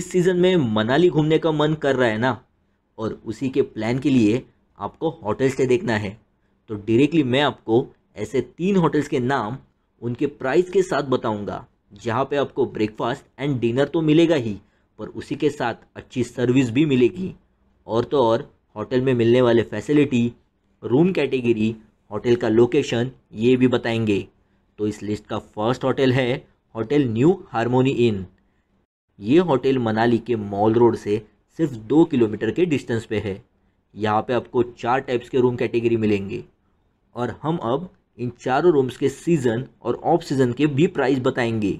इस सीज़न में मनाली घूमने का मन कर रहा है ना और उसी के प्लान के लिए आपको होटल स्टे देखना है तो डायरेक्टली मैं आपको ऐसे तीन होटल्स के नाम उनके प्राइस के साथ बताऊंगा जहाँ पे आपको ब्रेकफास्ट एंड डिनर तो मिलेगा ही पर उसी के साथ अच्छी सर्विस भी मिलेगी और तो और होटल में मिलने वाले फैसिलिटी रूम कैटेगरी होटल का लोकेशन ये भी बताएंगे तो इस लिस्ट का फर्स्ट होटल है होटल न्यू हारमोनी इन ये होटल मनाली के मॉल रोड से सिर्फ दो किलोमीटर के डिस्टेंस पे है यहाँ पे आपको चार टाइप्स के रूम कैटेगरी मिलेंगे और हम अब इन चारों रूम्स के सीज़न और ऑफ सीज़न के भी प्राइस बताएंगे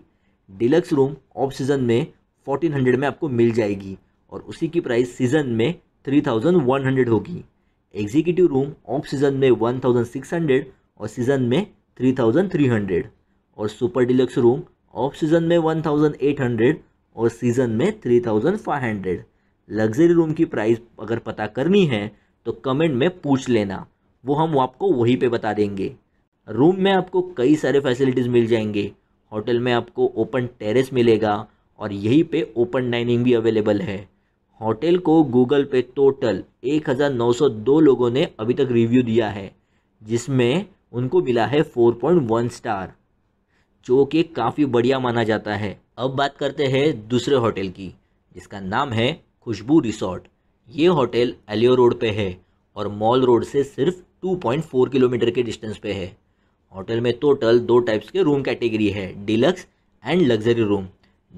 डिलक्स रूम ऑफ सीज़न में फोर्टीन हंड्रेड में आपको मिल जाएगी और उसी की प्राइस सीज़न में थ्री थाउजेंड वन हंड्रेड होगी एग्जीक्यूटिव रूम ऑफ सीज़न में वन थाउजेंड सिक्स हंड्रेड और सीज़न में थ्री थाउजेंड थ्री हंड्रेड और super deluxe room off season में वन थाउजेंड एट हंड्रेड और सीज़न में three thousand five hundred luxury room की price अगर पता करनी है तो कमेंट में पूछ लेना वो हम आपको वहीं पे बता देंगे रूम में आपको कई सारे फैसिलिटीज़ मिल जाएंगे होटल में आपको ओपन टेरेस मिलेगा और यहीं पे ओपन डाइनिंग भी अवेलेबल है होटल को गूगल पे टोटल 1902 लोगों ने अभी तक रिव्यू दिया है जिसमें उनको मिला है 4.1 स्टार जो कि काफ़ी बढ़िया माना जाता है अब बात करते हैं दूसरे होटल की जिसका नाम है खुशबू रिसोर्ट ये होटल एलियो रोड पे है और मॉल रोड से सिर्फ 2.4 किलोमीटर के डिस्टेंस पे है होटल में टोटल दो टाइप्स के रूम कैटेगरी है deluxe and luxury room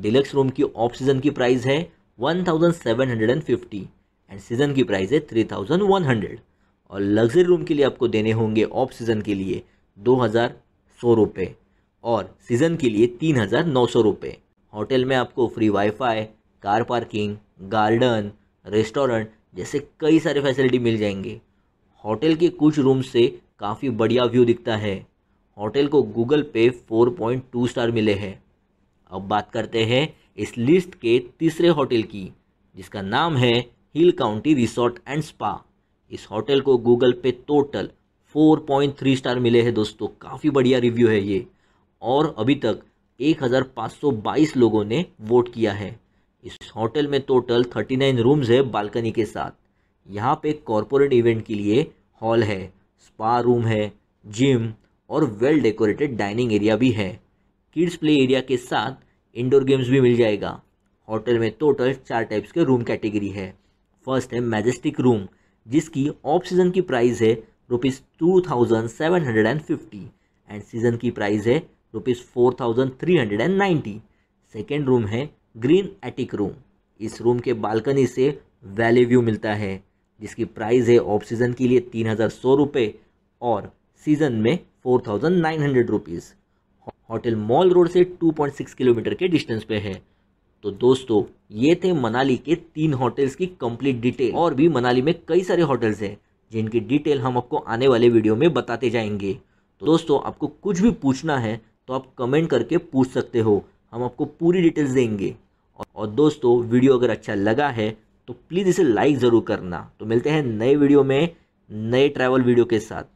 deluxe room की ऑफ सीज़न की प्राइस है 1750 एंड सीज़न की प्राइस है 3100 और लग्जरी रूम के लिए आपको देने होंगे ऑफ सीज़न के लिए दो हज़ार सौ रुपये और सीज़न के लिए तीन हज़ार नौ सौ रुपये होटल में आपको free wifi car parking garden restaurant जैसे कई सारे फैसिलिटी मिल जाएंगे होटल के कुछ रूम से काफ़ी बढ़िया व्यू दिखता है होटल को गूगल पे फोर पॉइंट टू स्टार मिले हैं अब बात करते हैं इस लिस्ट के तीसरे होटल की जिसका नाम है hill county resort and spa इस होटल को गूगल पे total four point three star मिले हैं दोस्तों काफ़ी बढ़िया रिव्यू है ये और अभी तक 1522 लोगों ने वोट किया है इस होटल में टोटल 39 रूम्स है बालकनी के साथ यहाँ पे कॉरपोरेट इवेंट के लिए हॉल है स्पा रूम है जिम और वेल डेकोरेटेड डाइनिंग एरिया भी है किड्स प्ले एरिया के साथ इंडोर गेम्स भी मिल जाएगा होटल में टोटल चार टाइप्स के रूम कैटेगरी है फर्स्ट है मैजेस्टिक रूम जिसकी ऑफ सीज़न की प्राइस है rupees two thousand seven hundred and fifty and season की प्राइस है rupees four thousand three hundred and ninety second room है ग्रीन एटिक रूम इस रूम के बालकनी से वैली व्यू मिलता है जिसकी प्राइस है ऑफ सीज़न के लिए तीन हज़ार सौ रुपये और सीज़न में four thousand nine hundred rupees hotel mall road से टू पॉइंट सिक्स किलोमीटर के डिस्टेंस पे है तो दोस्तों ये थे मनाली के तीन होटल्स की कंप्लीट डिटेल और भी मनाली में कई सारे होटल्स हैं जिनकी डिटेल हम आपको आने वाले वीडियो में बताते जाएंगे तो दोस्तों आपको कुछ भी पूछना है तो आप कमेंट करके पूछ सकते हो हम आपको पूरी डिटेल्स देंगे और दोस्तों वीडियो अगर अच्छा लगा है तो प्लीज़ इसे लाइक ज़रूर करना तो मिलते हैं नए वीडियो में नए ट्रैवल वीडियो के साथ